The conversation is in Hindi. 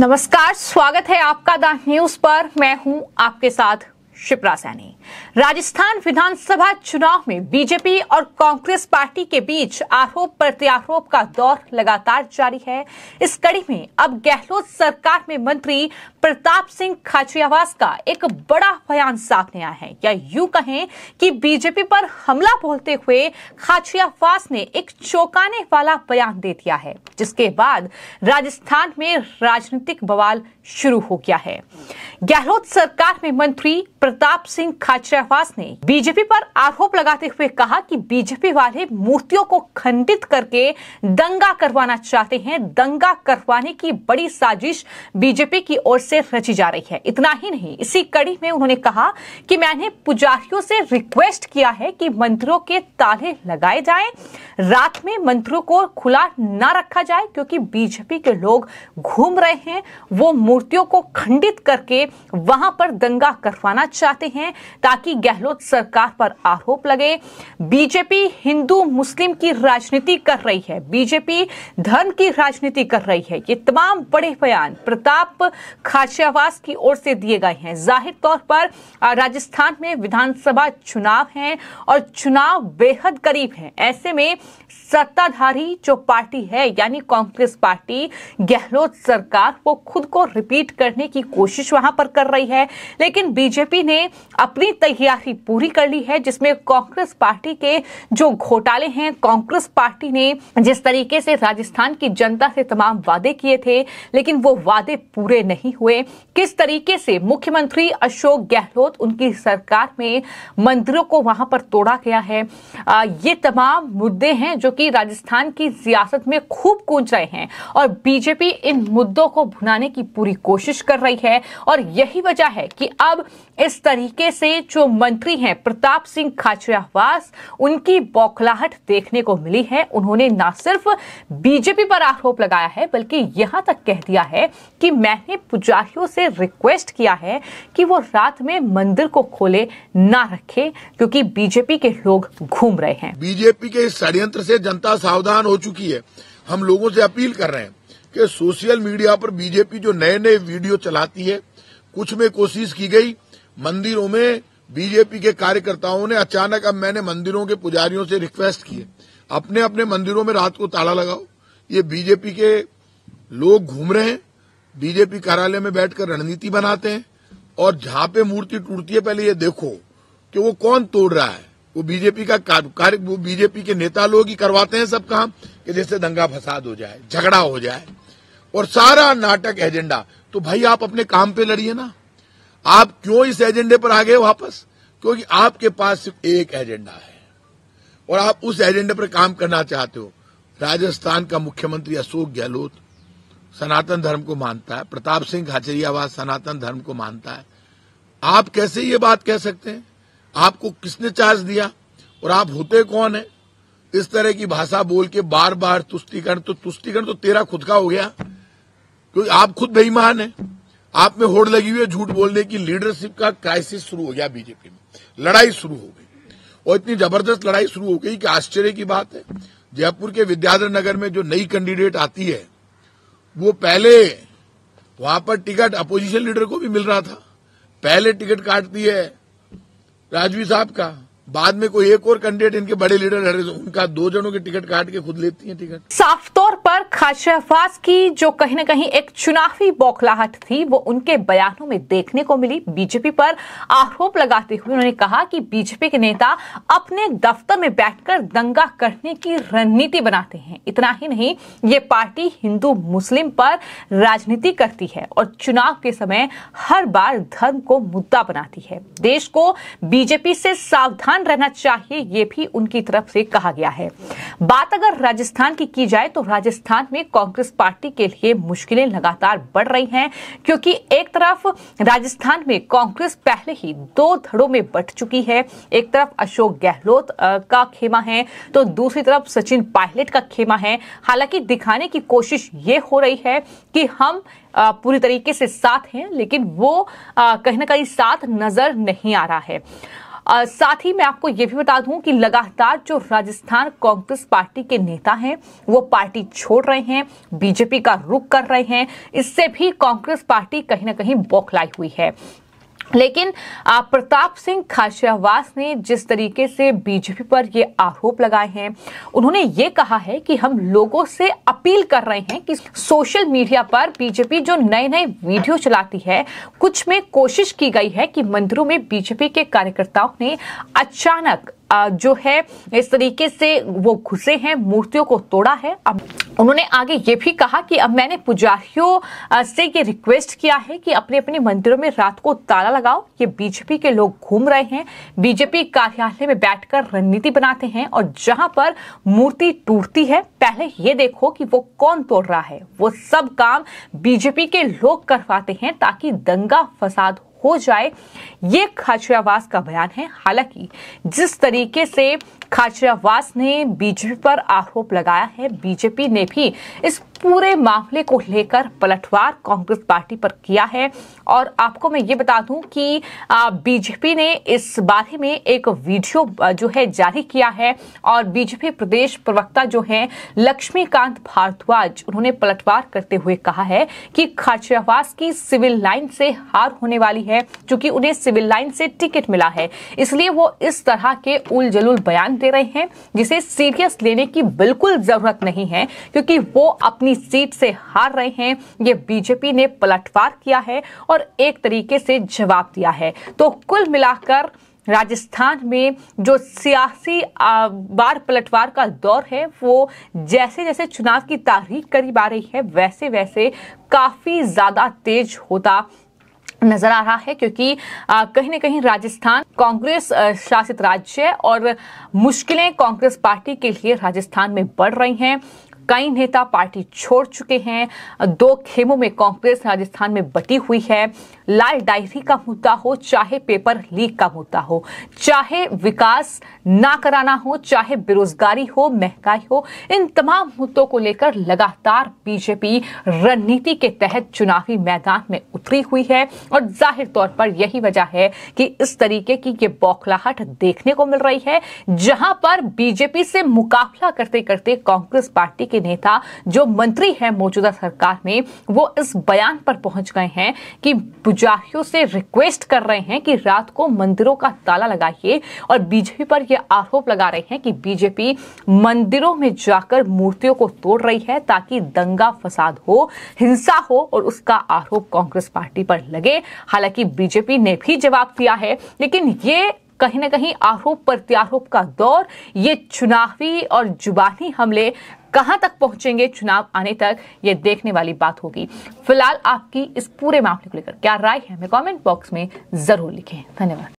नमस्कार स्वागत है आपका द न्यूज पर मैं हूं आपके साथ शिप्रा सैनी राजस्थान विधानसभा चुनाव में बीजेपी और कांग्रेस पार्टी के बीच आरोप प्रत्यारोप का दौर लगातार जारी है इस कड़ी में अब गहलोत सरकार में मंत्री प्रताप सिंह खाचरियावास का एक बड़ा बयान सामने आया है या यू कहें कि बीजेपी पर हमला बोलते हुए खाचरियावास ने एक चौंकाने वाला बयान दे दिया है जिसके बाद राजस्थान में राजनीतिक बवाल शुरू हो गया है गहलोत सरकार में मंत्री प्रताप सिंह खाचरियावास ने बीजेपी पर आरोप लगाते हुए कहा कि बीजेपी वाले मूर्तियों को खंडित करके दंगा करवाना चाहते हैं दंगा करवाने की बड़ी साजिश बीजेपी की ओर से से रची जा रही है इतना ही नहीं इसी कड़ी में उन्होंने कहा कि मैंने पुजारियों से रिक्वेस्ट किया है कि मंत्रों के ताले लगाए जाएं रात में मंत्रों को खुला ना रखा जाए क्योंकि बीजेपी के लोग घूम रहे हैं वो मूर्तियों को खंडित करके वहां पर दंगा करवाना चाहते हैं ताकि गहलोत सरकार पर आरोप लगे बीजेपी हिंदू मुस्लिम की राजनीति कर रही है बीजेपी धर्म की राजनीति कर रही है ये तमाम बड़े बयान प्रताप खा आवास की ओर से दिए गए हैं जाहिर तौर पर राजस्थान में विधानसभा चुनाव हैं और चुनाव बेहद करीब हैं ऐसे में सत्ताधारी जो पार्टी है यानी कांग्रेस पार्टी गहलोत सरकार वो खुद को रिपीट करने की कोशिश वहां पर कर रही है लेकिन बीजेपी ने अपनी तैयारी पूरी कर ली है जिसमें कांग्रेस पार्टी के जो घोटाले हैं कांग्रेस पार्टी ने जिस तरीके से राजस्थान की जनता से तमाम वादे किए थे लेकिन वो वादे पूरे नहीं हुए हुए किस तरीके से मुख्यमंत्री अशोक गहलोत उनकी सरकार में मंदिरों को वहां पर तोड़ा गया है आ, ये तमाम मुद्दे हैं जो कि राजस्थान की सियासत में खूब गूंज रहे हैं और बीजेपी इन मुद्दों को भुनाने की पूरी कोशिश कर रही है और यही वजह है कि अब इस तरीके से जो मंत्री हैं प्रताप सिंह खाचरियावास उनकी बौखलाहट देखने को मिली है उन्होंने ना सिर्फ बीजेपी पर आरोप लगाया है बल्कि यहां तक कह दिया है कि मैंने पूजा हितग्राहियों से रिक्वेस्ट किया है कि वो रात में मंदिर को खोले ना रखे क्योंकि बीजेपी के लोग घूम रहे हैं बीजेपी के षडयंत्र षड्यंत्र से जनता सावधान हो चुकी है हम लोगों से अपील कर रहे हैं कि सोशल मीडिया पर बीजेपी जो नए नए वीडियो चलाती है कुछ में कोशिश की गई मंदिरों में बीजेपी के कार्यकर्ताओं ने अचानक अब मैंने मंदिरों के पुजारियों से रिक्वेस्ट किए अपने अपने मंदिरों में रात को ताला लगाओ ये बीजेपी के लोग घूम रहे हैं बीजेपी कार्यालय में बैठकर रणनीति बनाते हैं और जहां पे मूर्ति टूटती है पहले ये देखो कि वो कौन तोड़ रहा है वो बीजेपी का कार्य वो बीजेपी के नेता लोग ही करवाते हैं सब काम कि जैसे दंगा फसाद हो जाए झगड़ा हो जाए और सारा नाटक एजेंडा तो भाई आप अपने काम पे लड़िए ना आप क्यों इस एजेंडे पर आ गए वापस क्योंकि आपके पास सिर्फ एक एजेंडा है और आप उस एजेंडे पर काम करना चाहते हो राजस्थान का मुख्यमंत्री अशोक गहलोत सनातन धर्म को मानता है प्रताप सिंह खाचरियावास सनातन धर्म को मानता है आप कैसे ये बात कह सकते हैं आपको किसने चार्ज दिया और आप होते कौन है इस तरह की भाषा बोल के बार बार तुष्टिकरण तो तुष्टिकरण तो तेरा खुद का हो गया क्योंकि आप खुद बेईमान है आप में होड़ लगी हुई है झूठ बोलने की लीडरशिप का क्राइसिस शुरू हो गया बीजेपी में लड़ाई शुरू हो गई और इतनी जबरदस्त लड़ाई शुरू हो गई कि आश्चर्य की बात है जयपुर के विद्याधर नगर में जो नई कैंडिडेट आती है वो पहले वहां पर टिकट अपोजिशन लीडर को भी मिल रहा था पहले टिकट काट है राजवी साहब का बाद में कोई एक और कैंडिडेट इनके बड़े लीडर तो उनका दो जनों के टिकट काट के खुद लेती है टिकट साफ तौर पर खाशा की जो कहीं ना कहीं एक चुनावी बौखलाहट थी वो उनके बयानों में देखने को मिली बीजेपी पर आरोप लगाते हुए उन्होंने कहा कि बीजेपी के नेता अपने दफ्तर में बैठकर दंगा करने की रणनीति बनाते हैं इतना ही नहीं ये पार्टी हिंदू मुस्लिम पर राजनीति करती है और चुनाव के समय हर बार धर्म को मुद्दा बनाती है देश को बीजेपी से सावधान रहना चाहिए ये भी उनकी तरफ से कहा गया है बात अगर राजस्थान की की जाए तो राजस्थान राजस्थान में कांग्रेस पार्टी के लिए मुश्किलें लगातार बढ़ रही हैं क्योंकि एक तरफ राजस्थान में कांग्रेस पहले ही दो धड़ों में बट चुकी है एक तरफ अशोक गहलोत का खेमा है तो दूसरी तरफ सचिन पायलट का खेमा है हालांकि दिखाने की कोशिश ये हो रही है कि हम पूरी तरीके से साथ हैं लेकिन वो कहीं ना कहीं साथ नजर नहीं आ रहा है साथ ही मैं आपको ये भी बता दूं कि लगातार जो राजस्थान कांग्रेस पार्टी के नेता हैं वो पार्टी छोड़ रहे हैं बीजेपी का रुख कर रहे हैं इससे भी कांग्रेस पार्टी कहीं ना कहीं बौखलाई हुई है लेकिन प्रताप सिंह खाशियावास ने जिस तरीके से बीजेपी पर ये आरोप लगाए हैं उन्होंने ये कहा है कि हम लोगों से अपील कर रहे हैं कि सोशल मीडिया पर बीजेपी जो नए नए वीडियो चलाती है कुछ में कोशिश की गई है कि मंदिरों में बीजेपी के कार्यकर्ताओं ने अचानक जो है इस तरीके से वो घुसे हैं मूर्तियों को तोड़ा है अब उन्होंने आगे ये भी कहा कि अब मैंने पुजारियों से ये रिक्वेस्ट किया है कि अपने अपने मंदिरों में रात को ताला लगाओ ये बीजेपी के लोग घूम रहे हैं बीजेपी कार्यालय में बैठकर रणनीति बनाते हैं और जहां पर मूर्ति टूटती है पहले ये देखो कि वो कौन तोड़ रहा है वो सब काम बीजेपी के लोग करवाते हैं ताकि दंगा फसाद हो जाए ये खाचरियावास का बयान है हालांकि जिस तरीके से खाचरियावास ने बीजेपी पर आरोप लगाया है बीजेपी ने भी इस पूरे मामले को लेकर पलटवार कांग्रेस पार्टी पर किया है और आपको मैं ये बता दूं कि बीजेपी ने इस बारे में एक वीडियो जो है जारी किया है और बीजेपी प्रदेश प्रवक्ता जो है लक्ष्मीकांत भारद्वाज उन्होंने पलटवार करते हुए कहा है कि खाचरावास की सिविल लाइन से हार होने वाली है क्योंकि उन्हें सिविल लाइन से टिकट मिला है इसलिए वो इस तरह के उल जलूल बयान दे रहे हैं जिसे सीरियस लेने की बिल्कुल जरूरत नहीं है क्योंकि वो अपनी अपनी सीट से हार रहे हैं ये बीजेपी ने पलटवार किया है और एक तरीके से जवाब दिया है तो कुल मिलाकर राजस्थान में जो सियासी बार पलटवार का दौर है वो जैसे जैसे चुनाव की तारीख करीब आ रही है वैसे वैसे काफ़ी ज़्यादा तेज होता नजर आ रहा है क्योंकि कहीं ना कहीं राजस्थान कांग्रेस शासित राज्य है और मुश्किलें कांग्रेस पार्टी के लिए राजस्थान में बढ़ रही हैं कई नेता पार्टी छोड़ चुके हैं दो खेमों में कांग्रेस राजस्थान में बटी हुई है लाल डायरी का मुद्दा हो चाहे पेपर लीक का मुद्दा हो चाहे विकास ना कराना हो चाहे बेरोजगारी हो महंगाई हो इन तमाम मुद्दों को लेकर लगातार बीजेपी रणनीति के तहत चुनावी मैदान में उतरी हुई है और जाहिर तौर पर यही वजह है कि इस तरीके की ये बौखलाहट देखने को मिल रही है जहां पर बीजेपी से मुकाबला करते करते कांग्रेस पार्टी के नेता जो मंत्री है मौजूदा सरकार में वो इस बयान पर पहुंच गए हैं कि पुजारियों से रिक्वेस्ट कर रहे हैं कि रात को मंदिरों का ताला लगाइए और बीजेपी पर यह आरोप लगा रहे हैं कि बीजेपी मंदिरों में जाकर मूर्तियों को तोड़ रही है ताकि दंगा फसाद हो हिंसा हो और उसका आरोप कांग्रेस पार्टी पर लगे हालांकि बीजेपी ने भी जवाब दिया है लेकिन ये कहीं ना कहीं आरोप प्रत्यारोप का दौर ये चुनावी और जुबानी हमले कहां तक पहुंचेंगे चुनाव आने तक ये देखने वाली बात होगी फिलहाल आपकी इस पूरे मामले को लेकर क्या राय है हमें कमेंट बॉक्स में जरूर लिखें धन्यवाद